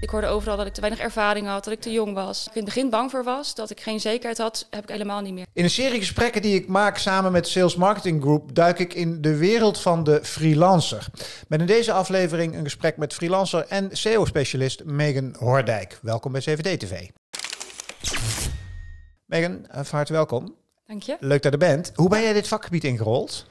Ik hoorde overal dat ik te weinig ervaring had, dat ik te jong was. Ik in het begin bang voor was, dat ik geen zekerheid had, heb ik helemaal niet meer. In een serie gesprekken die ik maak samen met Sales Marketing Group duik ik in de wereld van de freelancer. Met in deze aflevering een gesprek met freelancer en SEO-specialist Megan Hoordijk. Welkom bij CVD TV. Megan, eh, van harte welkom. Dank je. Leuk dat je bent. Hoe ben jij dit vakgebied ingerold?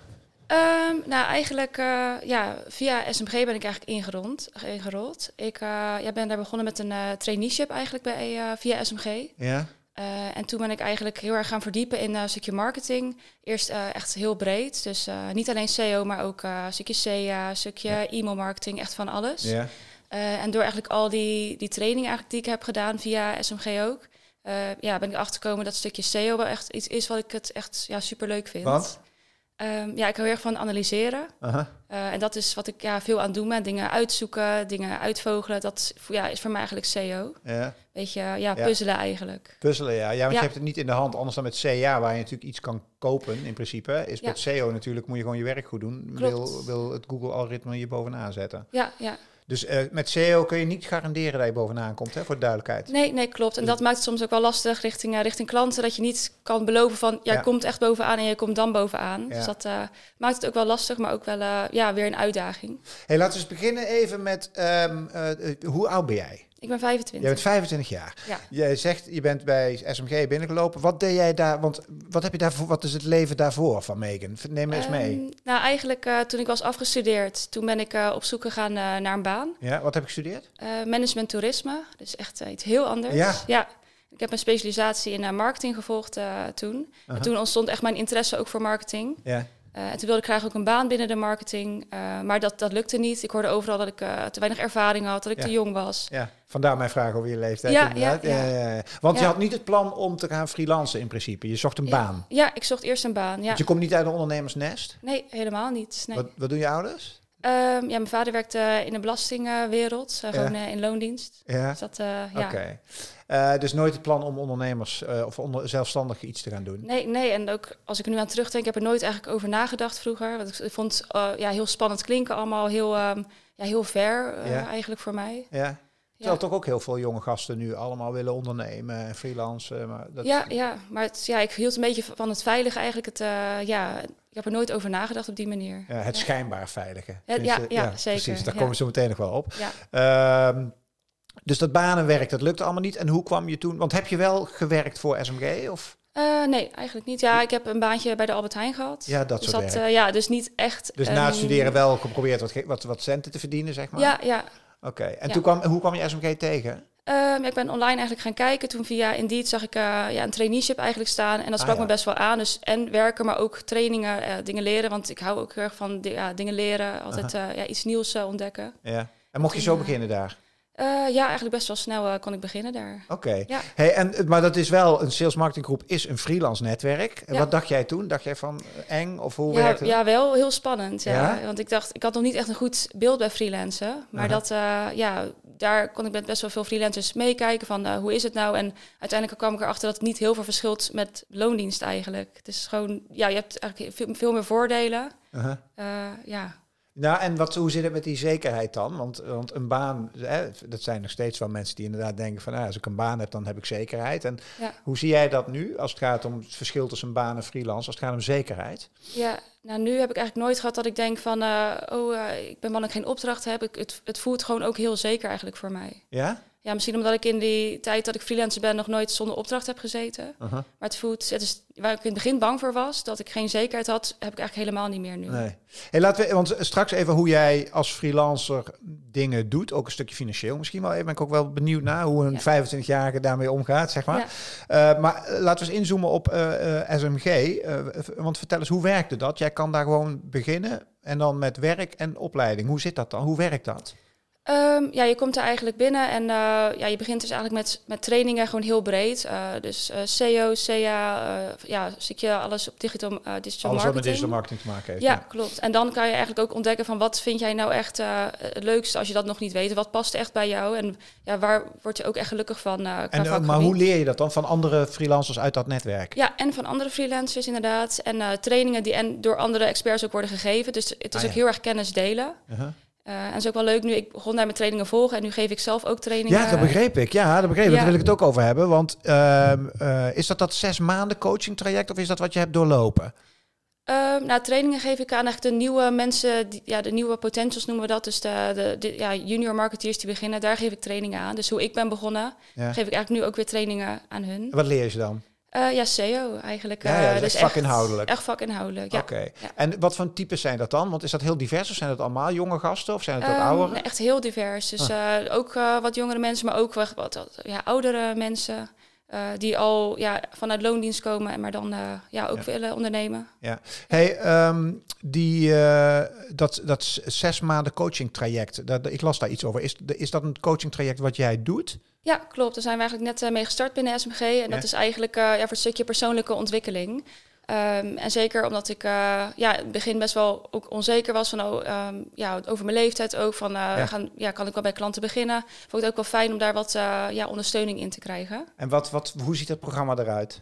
Ehm, nou, eigenlijk eh, ja, via SMG ben ik eigenlijk ingerond, ingerold. Ik eh, ja, ben daar begonnen met een eh, traineeship eigenlijk bij, via SMG. Ja. en toen ben ik eigenlijk heel erg gaan verdiepen in een stukje marketing. Eerst echt heel breed. Dus niet alleen SEO, maar ook een stukje SEA, stukje e-mail marketing, echt van alles. Ja. en door eigenlijk al die, die training eigenlijk die ik heb gedaan via SMG ook, ja, ben ik achtergekomen dat stukje SEO wel echt iets is wat ik het echt ja, super leuk vind. Wat? Ehm, ja, ik hou heel erg van analyseren. Uh en dat is wat ik ja, veel aan doe met Dingen uitzoeken, dingen uitvogelen. Dat ja, is voor mij eigenlijk SEO. Ja. Beetje eh, ja, ja, puzzelen eigenlijk. Puzzelen, ja. Ja, want je hebt het niet in de hand. Anders dan met CA, waar je natuurlijk iets kan kopen in principe. Is met SEO natuurlijk, moet je gewoon je werk goed doen. Wil, wil het Google-algoritme je bovenaan zetten. Ja, ja. Dus eh, met SEO kun je niet garanderen dat je bovenaan komt, hè, voor de duidelijkheid. Nee, nee, klopt. En dat maakt het soms ook wel lastig richting, eh, richting klanten, dat je niet kan beloven van, jij ja. komt echt bovenaan en je komt dan bovenaan. Dus dat eh, maakt het ook wel lastig, maar ook wel ja, weer een uitdaging. hey, laten we eens beginnen even met, ehm, hoe oud ben jij? Ik ben 25. Je bent 25 jaar. Ja. Je zegt, je bent bij SMG binnengelopen. Wat deed jij daar? Want wat heb je daarvoor? Wat is het leven daarvoor van Megan? Neem eens mee. Ehm, nou, eigenlijk eh, toen ik was afgestudeerd, toen ben ik eh, op zoek gegaan eh, naar een baan. Ja, wat heb ik gestudeerd? management toerisme. Dat is echt iets heel anders. Ja. ja. Ik heb een specialisatie in marketing gevolgd toen. En toen ontstond echt mijn interesse ook voor marketing. Ja. Eh, en toen wilde ik graag ook een baan binnen de marketing. Eh, maar dat, dat lukte niet. Ik hoorde overal dat ik eh, te weinig ervaring had, dat ik te jong was. Ja, vandaar mijn vraag over je leeftijd. Ja, ja, ja. want je had niet het plan om te gaan freelancen in principe. Je zocht een baan. Ja, ik zocht eerst een baan. Ja. je komt niet uit een ondernemersnest? Nee, helemaal niet. Nee. Wat, wat doen je ouders? Ehm, ja, mijn vader werkte in de belastingwereld, gewoon in loondienst. Ja. Dus dat, ja. Oké. Uh, dus nooit het plan om ondernemers eh, of onder, zelfstandig iets te gaan doen. Nee, nee, en ook als ik nu aan terugdenk, heb ik er nooit eigenlijk over nagedacht vroeger. Want ik vond eh, ja, heel spannend klinken, allemaal heel, ehm, ja, heel ver eigenlijk voor mij. Ja. Terwijl toch ook heel veel jonge gasten nu allemaal willen ondernemen en freelancen. Maar dat... ja, ja, maar ja, ik hield een beetje van het veilige eigenlijk. Het, ja, ik heb er nooit over nagedacht op die manier. Ja, het schijnbaar veilige. ja, ja, zeker. Precies, daar komen we zo meteen nog wel op. Ja. Ehm, dus dat banenwerk, dat lukte allemaal niet. En hoe kwam je toen? Want heb je wel gewerkt voor SMG? Of? Eh, nee, eigenlijk niet. Ja, ik heb een baantje bij de Albert Heijn gehad. Ja, dat dus soort dat, eh, ja, dus niet echt... Dus na ehm, het studeren wel geprobeerd wat, wat, wat centen te verdienen, zeg maar? Ja, ja. Oké. En toen kwam, hoe kwam je SMG tegen? Ehm, ik ben online eigenlijk gaan kijken. Toen via Indeed zag ik eh, ja, een traineeship eigenlijk staan. En dat ah, sprak me best wel aan. Dus en werken, maar ook trainingen, dingen leren. Want ik hou ook heel erg van ja, dingen leren. Altijd ja, iets nieuws ontdekken. Ja. En mocht je zo beginnen daar? Eh, ja, eigenlijk best wel snel eh, kon ik beginnen daar. Oké. Hey, en eh, maar dat is wel, een sales marketinggroep is een freelance netwerk. Ja. Wat dacht jij toen? Dacht jij van eng of hoe ja, werkte het? Ja, wel heel spannend. Ja. Want ik dacht, ik had nog niet echt een goed beeld bij freelancen. Maar uh-huh. dat, ja, daar kon ik met best wel veel freelancers meekijken van hoe is het nou? En uiteindelijk kwam ik erachter dat het niet heel veel verschilt met loondienst eigenlijk. Het is gewoon, ja, je hebt eigenlijk veel, meer voordelen. Uh-huh. ja. Nou, en wat, hoe zit het met die zekerheid dan? Want, want een baan, hè, dat zijn nog steeds wel mensen die inderdaad denken van... Nou, als ik een baan heb, dan heb ik zekerheid. En hoe zie jij dat nu als het gaat om het verschil tussen baan en freelance... als het gaat om zekerheid? Ja, nou nu heb ik eigenlijk nooit gehad dat ik denk van... Eh, oh, eh, ik ben man, ik geen opdracht heb. Ik, het, het voelt gewoon ook heel zeker eigenlijk voor mij. Ja? Ja, misschien omdat ik in die tijd dat ik freelancer ben nog nooit zonder opdracht heb gezeten. Maar het voelt, het is, waar ik in het begin bang voor was, dat ik geen zekerheid had, heb ik eigenlijk helemaal niet meer nu. Nee. Hey, laten we, want straks even hoe jij als freelancer dingen doet, ook een stukje financieel misschien wel. Even ben ik ook wel benieuwd naar hoe een 25-jarige daarmee omgaat, zeg maar. Eh, maar laten we eens inzoomen op eh, eh, SMG. want vertel eens, hoe werkte dat? Jij kan daar gewoon beginnen en dan met werk en opleiding. Hoe zit dat dan? Hoe werkt dat? Ehm, ja, je komt er eigenlijk binnen en eh, ja, je begint dus eigenlijk met, met trainingen gewoon heel breed. Eh, dus uh, eh, CA, e ja, zit je alles op digital, digital alles marketing. Alles wat met digital marketing te maken heeft. Ja, klopt. En dan kan je eigenlijk ook ontdekken van wat vind jij nou echt het leukste als je dat nog niet weet. Wat past echt bij jou en ja, waar word je ook echt gelukkig van. en, maar hoe leer je dat dan van andere freelancers uit dat netwerk? Ja, en van andere freelancers inderdaad. En trainingen die en door andere experts ook worden gegeven. Dus het is ah, ook heel erg kennis delen. Uh-huh. Eh, en dat is ook wel leuk nu. Ik begon daar mijn trainingen volgen en nu geef ik zelf ook trainingen. Ja, dat begreep ik. Ja, dat begreep ik. Daar wil ik het ook over hebben. Want ehm, eh, is dat dat zes maanden coaching traject of is dat wat je hebt doorlopen? Ehm, nou, trainingen geef ik aan echt de nieuwe mensen, die, ja, de nieuwe potentials noemen we dat. Dus de, de, ja, junior marketeers die beginnen, daar geef ik trainingen aan. Dus hoe ik ben begonnen, geef ik eigenlijk nu ook weer trainingen aan hun. wat leer je dan? Eh, ja, CEO eigenlijk. Ja, ja, eh, dus, echt vakinhoudelijk. Echt vakinhoudelijk, ja. Oké. En wat voor types zijn dat dan? Want is dat heel divers? Of zijn dat allemaal jonge gasten? Of zijn het um, ouderen? echt heel divers. Dus ah. eh, ook wat jongere mensen, maar ook wat, ja, oudere mensen. die al ja, vanuit loondienst komen, en maar dan ja, ook willen ondernemen. Ja. Hey, ehm, die, dat, dat zes maanden coaching traject, dat, ik las daar iets over. Is, is dat een coaching traject wat jij doet? Ja, klopt. Daar zijn we eigenlijk net eh, mee gestart binnen SMG. En dat is eigenlijk eh, ja, voor een stukje persoonlijke ontwikkeling. Ehm, en zeker omdat ik eh, ja, in het begin best wel ook onzeker was van oh, ehm, ja, over mijn leeftijd ook. Van ja. Gaan, ja, kan ik wel bij klanten beginnen? Vond het ook wel fijn om daar wat ja, ondersteuning in te krijgen. En wat, wat, hoe ziet dat programma eruit?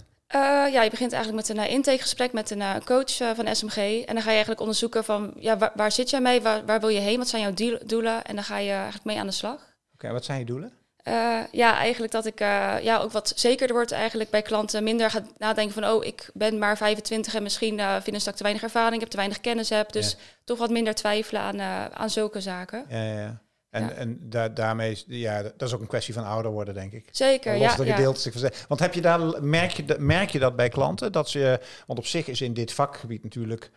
ja, je begint eigenlijk met een intakegesprek met een coach van SMG. En dan ga je eigenlijk onderzoeken van ja, waar, zit jij mee? Waar, wil je heen? Wat zijn jouw doelen? En dan ga je eigenlijk mee aan de slag. Oké, wat zijn je doelen? Eh, ja, eigenlijk dat ik eh, ja, ook wat zekerder word eigenlijk bij klanten. Minder gaat nadenken van, oh, ik ben maar 25 en misschien uh, vinden ze dat te weinig ervaring heb, te weinig kennis heb. Dus toch wat minder twijfelen aan, aan zulke zaken. Ja, ja. En, en da daarmee is, ja, dat is ook een kwestie van ouder worden, denk ik. Zeker, ja, ja. Want heb je daar, merk, je dat, merk je dat bij klanten? Dat ze, want op zich is in dit vakgebied natuurlijk,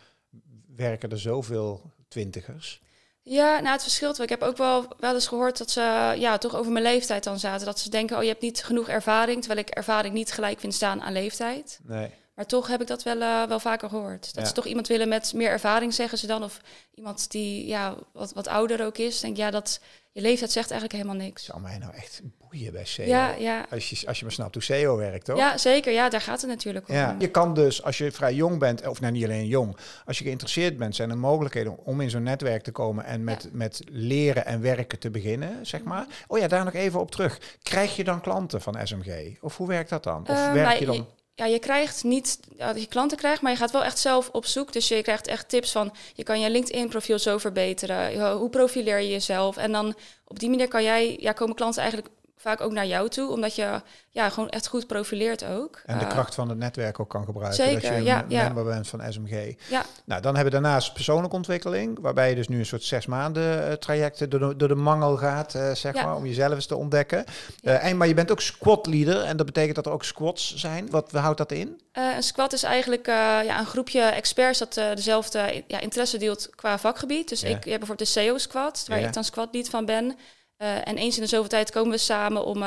werken er zoveel twintigers. Ja, nou het verschilt wel. Ik heb ook wel, wel eens gehoord dat ze ja, toch over mijn leeftijd dan zaten. Dat ze denken, oh je hebt niet genoeg ervaring. Terwijl ik ervaring niet gelijk vind staan aan leeftijd. Nee. Maar toch heb ik dat wel, eh, wel vaker gehoord. Dat ja. ze toch iemand willen met meer ervaring, zeggen ze dan. Of iemand die ja, wat, wat ouder ook is. Denk ja, dat, je leeftijd zegt eigenlijk helemaal niks. Zal mij nou echt boeien bij SEO? Ja, ja. Als, je, als je maar snapt hoe SEO werkt, toch? Ja, zeker. Ja, daar gaat het natuurlijk om. Ja. Je kan dus, als je vrij jong bent, of nou niet alleen jong. Als je geïnteresseerd bent, zijn er mogelijkheden om in zo'n netwerk te komen. En met, met leren en werken te beginnen, zeg maar. Mhm. Oh ja, daar nog even op terug. Krijg je dan klanten van SMG? Of hoe werkt dat dan? Of eh, werk nou, je dan ja, je krijgt niet dat je klanten krijgt, maar je gaat wel echt zelf op zoek. Dus je krijgt echt tips van je kan je LinkedIn-profiel zo verbeteren. Hoe profileer je jezelf? En dan op die manier kan jij, ja, komen klanten eigenlijk vaak ook naar jou toe, omdat je ja, gewoon echt goed profileert ook. En de eh, kracht van het netwerk ook kan gebruiken. Zeker, dat je ja, ja. member bent van SMG. Ja. Nou, dan hebben we daarnaast persoonlijke ontwikkeling, waarbij je dus nu een soort zes maanden eh, trajecten door de, mangel gaat, uh, zeg maar, om jezelf eens te ontdekken. en, maar je bent ook squad leader en dat betekent dat er ook squads zijn. Wat houdt dat in? een squad is eigenlijk ja, een groepje experts dat dezelfde ja, interesse deelt qua vakgebied. Dus ik heb bijvoorbeeld de SEO-squad, waar ik dan squad lead van ben. Eh, en eens in de zoveel tijd komen we samen om eh,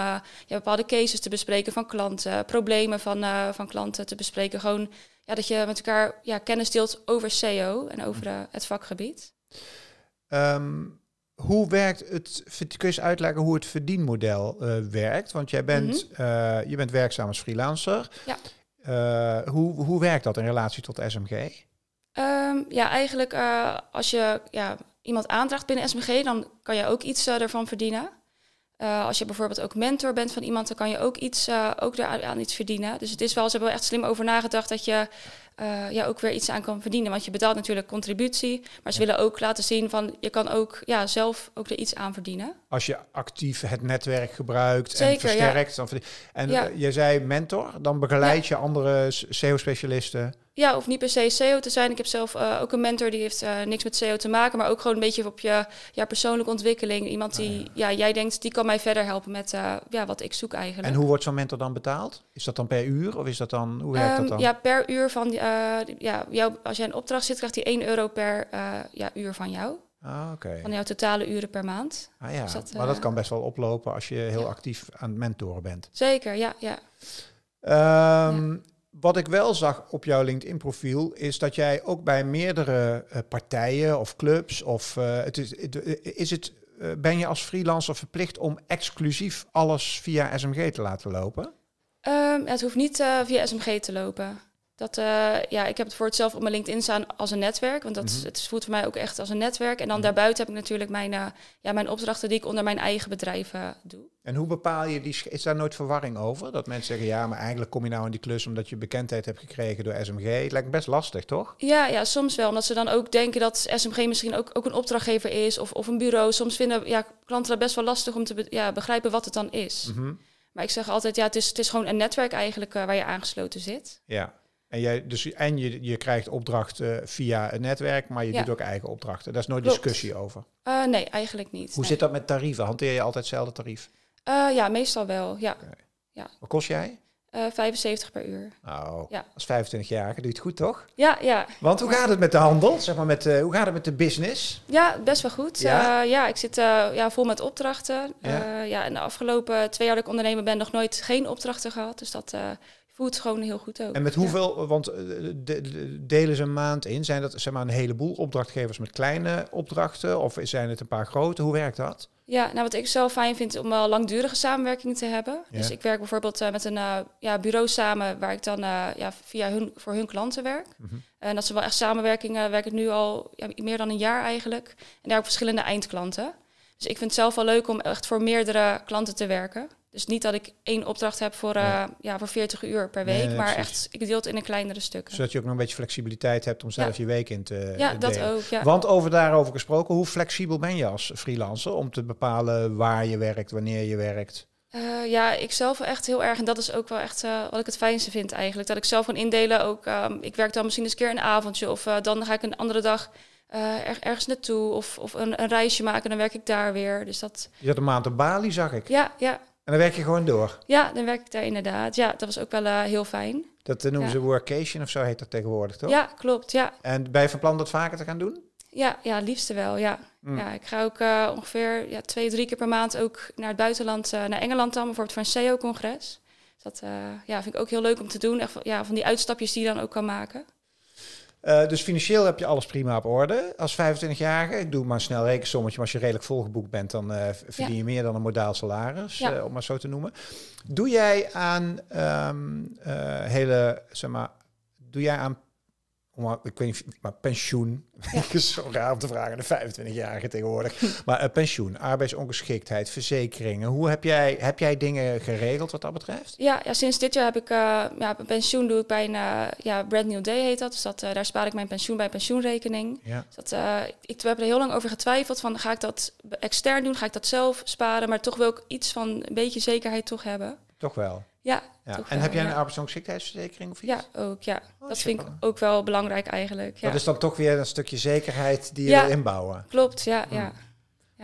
ja, bepaalde cases te bespreken van klanten, problemen van, eh, van klanten te bespreken. Gewoon ja, dat je met elkaar ja, kennis deelt over SEO en over mhm. het vakgebied. Ehm, hoe werkt het, kun je eens uitleggen hoe het verdienmodel werkt? Want jij bent, mhm. je bent werkzaam als freelancer. Ja. hoe, hoe werkt dat in relatie tot SMG? Ehm, ja, eigenlijk als je ja, iemand aandraagt binnen SMG, dan kan jij ook iets eh, ervan verdienen. Eh, als je bijvoorbeeld ook mentor bent van iemand, dan kan je ook iets uh, ook aan iets verdienen. Dus het is wel, ze hebben echt slim over nagedacht dat je ja, ook weer iets aan kan verdienen. Want je betaalt natuurlijk contributie, maar ze willen ook laten zien van je kan ook ja, zelf ook er iets aan verdienen. Als je actief het netwerk gebruikt en versterkt. Dan En ja. je zei mentor, dan begeleid je andere SEO-specialisten. Ja, of niet per se CEO te zijn. Ik heb zelf eh, ook een mentor die heeft eh, niks met C.E.O. te maken, maar ook gewoon een beetje op je ja, persoonlijke ontwikkeling. Iemand die ah, ja. jij denkt, die kan mij verder helpen met eh, ja, wat ik zoek eigenlijk. En hoe wordt zo'n mentor dan betaald? Is dat dan per uur of is dat dan, hoe werkt dat ehm, dan? Ja, per uur van, ja, jou, als jij een opdracht zit, krijgt hij 1 euro per ja, uur van jou. Ah, okay. Van jouw totale uren per maand. Ah ja, dus maar dat kan best wel oplopen als je heel actief aan het mentoren bent. Zeker, ja. ja. Um, wat ik wel zag op jouw LinkedIn-profiel is dat jij ook bij meerdere eh, partijen of clubs of eh, het is, eh, is het, ben je als freelancer verplicht om exclusief alles via SMG te laten lopen? Ehm, het hoeft niet via SMG te lopen. Dat, eh, ja, ik heb het voor het zelf op mijn LinkedIn staan als een netwerk. Want dat mhm. het voelt voor mij ook echt als een netwerk. En dan mhm. daarbuiten heb ik natuurlijk mijn, eh, ja, mijn opdrachten die ik onder mijn eigen bedrijf eh, doe. En hoe bepaal je die? Is daar nooit verwarring over? Dat mensen zeggen, ja, maar eigenlijk kom je nou in die klus omdat je bekendheid hebt gekregen door SMG. Het lijkt best lastig, toch? Ja, ja soms wel. Omdat ze dan ook denken dat SMG misschien ook, ook een opdrachtgever is of, of een bureau. Soms vinden ja, klanten dat best wel lastig om te ja, begrijpen wat het dan is. Mhm. Maar ik zeg altijd, ja, het is, het is gewoon een netwerk eigenlijk waar je aangesloten zit. Ja. En, jij, dus, en je, je krijgt opdrachten eh, via het netwerk, maar je doet ook eigen opdrachten. Daar is nooit discussie over. Eh, nee, eigenlijk niet. Hoe zit dat met tarieven? Hanteer je altijd hetzelfde tarief? Eh, ja, meestal wel. Ja. Okay. ja. Wat kost jij? Uh, 75 per uur. Nou, ja. als 25-jarige doe je het goed, toch? Ja, ja. Want hoe gaat het met de handel? Zeg maar met, hoe gaat het met de business? Ja, best wel goed. Ja, ja ik zit ja, vol met opdrachten. Ja. ja. in de afgelopen twee jaar dat ik ondernemer ben, nog nooit geen opdrachten gehad. Dus dat voelt gewoon heel goed ook. En met hoeveel, want eh, de, delen ze een maand in? Zijn dat zeg maar, een heleboel opdrachtgevers met kleine opdrachten of zijn het een paar grote? Hoe werkt dat? Ja, nou wat ik zelf fijn vind om wel langdurige samenwerking te hebben. Dus ik werk bijvoorbeeld eh, met een eh, ja, bureau samen waar ik dan ja, via hun, voor hun klanten werk. Mhm. En dat ze wel echt samenwerkingen werk ik nu al ja, meer dan een jaar eigenlijk. En daar ook verschillende eindklanten. Dus ik vind het zelf wel leuk om echt voor meerdere klanten te werken. Dus niet dat ik één opdracht heb voor, eh, ja. voor 40 uur per week, maar echt, ik deel het in een kleinere stukken. Zodat je ook nog een beetje flexibiliteit hebt om zelf je week in te Ja, dat ook, ja. Want over daarover gesproken, hoe flexibel ben je als freelancer om te bepalen waar je werkt, wanneer je werkt? Eh, ja, ik zelf echt heel erg. En dat is ook wel echt eh, wat ik het fijnste vind eigenlijk. Dat ik zelf kan indelen. Ook, ehm, ik werk dan misschien eens een keer een avondje. Of dan ga ik een andere dag ergens naartoe. Of, of een, een, reisje maken. Dan werk ik daar weer. Dus dat... Je had een maand op Bali, zag ik. Ja, ja. En dan werk je gewoon door? Ja, dan werk ik daar inderdaad. Ja, dat was ook wel eh, heel fijn. Dat eh, noemen ze workation of zo heet dat tegenwoordig, toch? Ja, klopt, ja. En ben je van plan dat vaker te gaan doen? Ja, ja liefste wel, ja. Mm. ja ik ga ook eh, ongeveer ja, twee, drie keer per maand ook naar het buitenland, naar Engeland dan, bijvoorbeeld voor een CEO-congres. Dus dat ja, vind ik ook heel leuk om te doen, echt, ja, van die uitstapjes die je dan ook kan maken. Eh, dus financieel heb je alles prima op orde. Als 25-jarige, ik doe maar een snel rekensommetje, maar als je redelijk volgeboekt bent, dan uh, verdien je meer dan een modaal salaris, eh, om maar zo te noemen. Doe jij aan ehm, hele, zeg maar, doe jij aan om, ik weet niet, maar pensioen. is zo raar om te vragen de 25-jarige tegenwoordig. Maar eh, pensioen, arbeidsongeschiktheid, verzekeringen. Hoe heb jij, heb jij dingen geregeld wat dat betreft? Ja, ja sinds dit jaar heb ik eh, ja, pensioen doe ik bij een eh, ja, brand new day heet dat. Dus dat, daar spaar ik mijn pensioen bij pensioenrekening. Ja. Dus dat, ik, we hebben er heel lang over getwijfeld van ga ik dat extern doen, ga ik dat zelf sparen. Maar toch wil ik iets van een beetje zekerheid toch hebben. Toch wel. Ja. ja. en heb jij een ja. arbeidsongeschiktheidsverzekering of iets? Ja, ook. Ja. Oh, dat vind ik ook wel belangrijk eigenlijk. Ja. Dat is dan toch weer een stukje zekerheid die je wil inbouwen. Klopt, ja. ja. Hmm.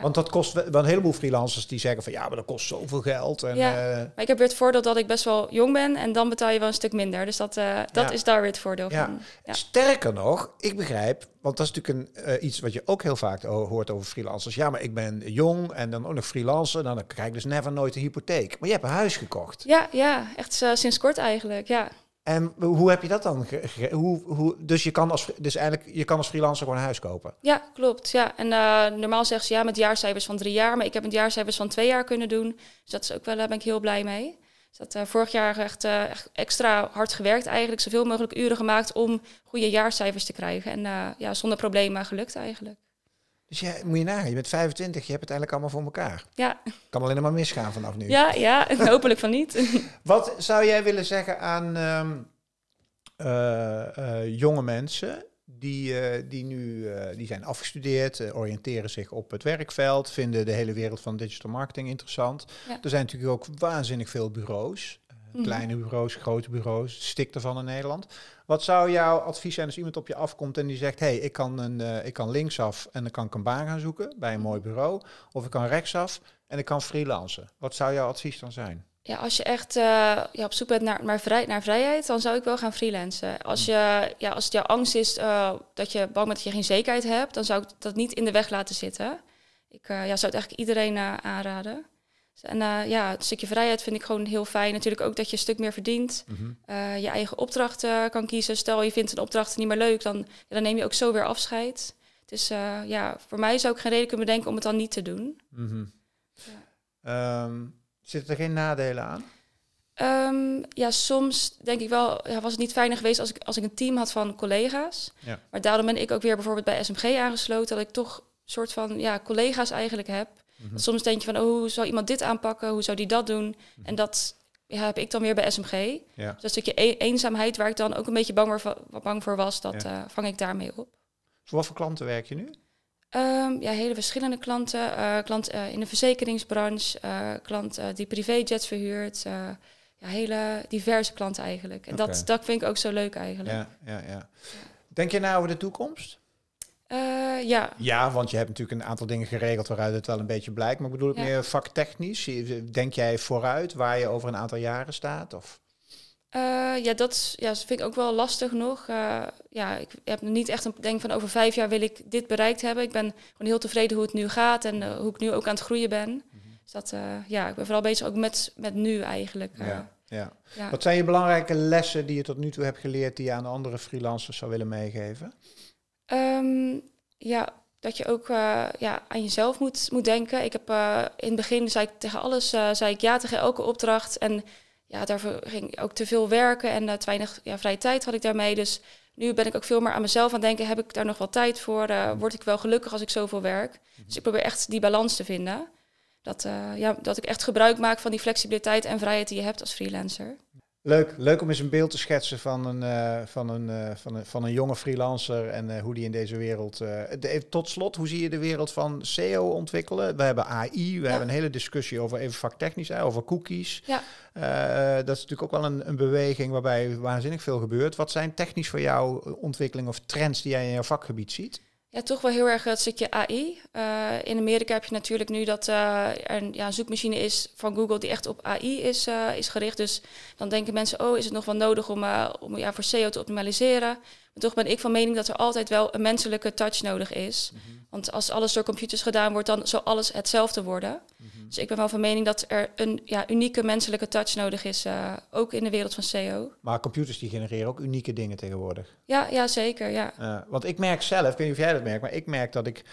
Want dat kost wel een heleboel freelancers die zeggen van ja, maar dat kost zoveel geld. En, ja, eh, maar ik heb weer het voordeel dat ik best wel jong ben en dan betaal je wel een stuk minder. Dus dat, eh, dat is daar weer het voordeel van. Sterker nog, ik begrijp, want dat is natuurlijk een, eh, iets wat je ook heel vaak hoort over freelancers. Ja, maar ik ben jong en dan ook nog freelancer. dan krijg ik dus never nooit een hypotheek. Maar je hebt een huis gekocht. Ja, ja echt sinds kort eigenlijk. Ja. En hoe heb je dat dan? Hoe, hoe, dus je kan, als, dus eigenlijk, je kan als freelancer gewoon een huis kopen? Ja, klopt. Ja. En eh, normaal zeggen ze ja met jaarcijfers van drie jaar. Maar ik heb met jaarcijfers van twee jaar kunnen doen. Dus dat is ook wel, daar eh, ben ik heel blij mee. Dus dat, eh, vorig jaar echt, echt, extra hard gewerkt eigenlijk. Zoveel mogelijk uren gemaakt om goede jaarcijfers te krijgen. En ja, zonder problemen gelukt eigenlijk. Dus jij moet je nagaan, je bent 25, je hebt het eigenlijk allemaal voor elkaar. Ja. Kan alleen maar misgaan vanaf nu. Ja, ja, hopelijk van niet. Wat zou jij willen zeggen aan ehm, eh, eh, jonge mensen die, eh, die nu die zijn afgestudeerd, oriënteren zich op het werkveld, vinden de hele wereld van digital marketing interessant? Er zijn natuurlijk ook waanzinnig veel bureaus. Mm-hmm. Kleine bureaus, grote bureaus, stik ervan in Nederland. Wat zou jouw advies zijn als iemand op je afkomt en die zegt... hey, ik kan, een, eh, ik kan linksaf en dan kan ik een baan gaan zoeken bij een mm-hmm. mooi bureau. Of ik kan rechtsaf en ik kan freelancen. Wat zou jouw advies dan zijn? Ja, als je echt uh, ja, op zoek bent naar, naar, vrij, naar vrijheid, dan zou ik wel gaan freelancen. Als, mm. je, ja, als het jouw angst is eh, dat je bang bent dat je geen zekerheid hebt, dan zou ik dat niet in de weg laten zitten. Ik ja, zou het eigenlijk iedereen aanraden. En eh, ja, een stukje vrijheid vind ik gewoon heel fijn. Natuurlijk ook dat je een stuk meer verdient. Mhm. Eh, je eigen opdrachten kan kiezen. Stel, je vindt een opdracht niet meer leuk, dan, dan neem je ook zo weer afscheid. Dus ja, voor mij zou ik geen reden kunnen bedenken om het dan niet te doen. Mhm. ja. Ehm, zitten er geen nadelen aan? Ehm, ja, soms denk ik wel, ja, was het niet fijner geweest als ik, als ik een team had van collega's. Ja. Maar daarom ben ik ook weer bijvoorbeeld bij SMG aangesloten, dat ik toch soort van ja, collega's eigenlijk heb. Mhm. Soms denk je van, oh, hoe zou iemand dit aanpakken? Hoe zou die dat doen? En mhm. dat heb ik dan weer bij SMG. Dus dat stukje e-, eenzaamheid, waar ik dan ook een beetje bang, voor, bang voor was, dat eh, vang ik daarmee op. Voor wat voor klanten werk je nu? Um, ja, hele verschillende klanten. Uh, klant eh, in de verzekeringsbranche, klant die privéjets verhuurt. ja, hele diverse klanten eigenlijk. En dat, dat vind ik ook zo leuk eigenlijk. Ja, ja, ja. Denk je nou over de toekomst? Eh, ja. ja, want je hebt natuurlijk een aantal dingen geregeld waaruit het wel een beetje blijkt. Maar ik bedoel ik meer vaktechnisch? Denk jij vooruit waar je over een aantal jaren staat? Of? Eh, ja, dat ja, vind ik ook wel lastig nog. Eh, ja, ik heb niet echt een denk van over vijf jaar wil ik dit bereikt hebben. Ik ben gewoon heel tevreden hoe het nu gaat en hoe ik nu ook aan het groeien ben. Mhm. Dus dat, ja, ik ben vooral bezig ook met, met nu eigenlijk. Ja. Ja. ja. Wat zijn je belangrijke lessen die je tot nu toe hebt geleerd die je aan andere freelancers zou willen meegeven? Ehm, ja, dat je ook eh, ja, aan jezelf moet, moet denken. Ik heb eh, in het begin zei ik tegen alles, eh, zei ik ja tegen elke opdracht. En ja, daarvoor ging ik ook te veel werken en te weinig ja, vrije tijd had ik daarmee. Dus nu ben ik ook veel meer aan mezelf aan het denken. Heb ik daar nog wel tijd voor? Mm-hmm. word ik wel gelukkig als ik zoveel werk? Mm-hmm. Dus ik probeer echt die balans te vinden. Dat, ja, dat ik echt gebruik maak van die flexibiliteit en vrijheid die je hebt als freelancer. Leuk, leuk om eens een beeld te schetsen van een, eh, van een, eh, van een, van een jonge freelancer en eh, hoe die in deze wereld. tot slot, hoe zie je de wereld van SEO ontwikkelen? We hebben AI, we hebben een hele discussie over even vaktechnisch, hè, over cookies. Ja. dat is natuurlijk ook wel een, een beweging waarbij waanzinnig veel gebeurt. Wat zijn technisch voor jou ontwikkelingen of trends die jij in jouw vakgebied ziet? Ja, toch wel heel erg het stukje AI. Uh, eh, in Amerika heb je natuurlijk nu dat eh, er ja, een zoekmachine is van Google die echt op AI is, eh, is gericht. Dus dan denken mensen, oh, is het nog wel nodig om, om ja, voor SEO te optimaliseren? toch ben ik van mening dat er altijd wel een menselijke touch nodig is. Mhm. Want als alles door computers gedaan wordt, dan zal alles hetzelfde worden. Mhm. Dus ik ben wel van mening dat er een ja, unieke menselijke touch nodig is, eh, ook in de wereld van SEO. Maar computers die genereren ook unieke dingen tegenwoordig. Ja, ja zeker. Ja. Eh, want ik merk zelf, ik weet niet of jij dat merkt, maar ik merk dat ik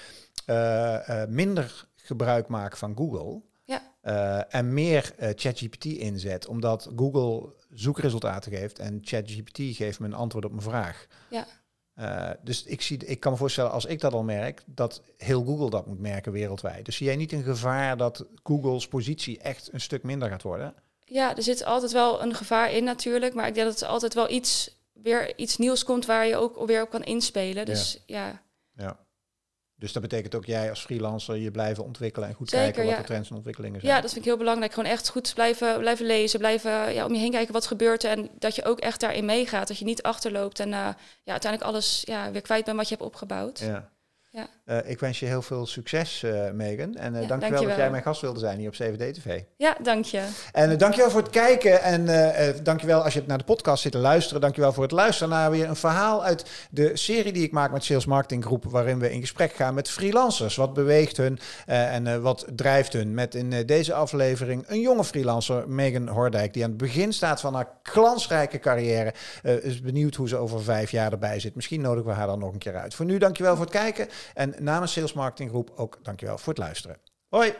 eh, minder gebruik maak van Google. Ja. en meer ChatGPT inzet, omdat Google zoekresultaten geeft en ChatGPT geeft me een antwoord op mijn vraag. Ja. Eh, dus ik, zie, ik kan me voorstellen, als ik dat al merk, dat heel Google dat moet merken wereldwijd. Dus zie jij niet een gevaar dat Google's positie echt een stuk minder gaat worden? Ja, er zit altijd wel een gevaar in natuurlijk. Maar ik denk dat er altijd wel iets, weer iets nieuws komt waar je ook weer op kan inspelen. Dus ja. ja. Dus dat betekent ook jij als freelancer je blijven ontwikkelen en goed kijken wat de trends en ontwikkelingen zijn. Ja, dat vind ik heel belangrijk. Gewoon echt goed blijven, blijven lezen, blijven ja, om je heen kijken wat gebeurt En dat je ook echt daarin meegaat. Dat je niet achterloopt en eh, ja, uiteindelijk alles ja, weer kwijt bent wat je hebt opgebouwd. Ja. Ja. Eh, ik wens je heel veel succes, eh, Megan. En uh, ja, dankjewel dat jij mijn gast wilde zijn hier op CVD-TV. Ja, dank je. En dankjewel voor het kijken. En dankjewel als je naar de podcast zit te luisteren. Dankjewel voor het luisteren naar weer een verhaal uit de serie die ik maak met Sales Marketing Groep. Waarin we in gesprek gaan met freelancers. Wat beweegt hun en wat drijft hun? Met in deze aflevering een jonge freelancer, Megan Hordijk. Die aan het begin staat van haar glansrijke carrière. is benieuwd hoe ze over vijf jaar erbij zit. Misschien nodigen we haar dan nog een keer uit. Voor nu, dankjewel voor het kijken. En namens Sales Marketing Groep ook dankjewel voor het luisteren. Hoi!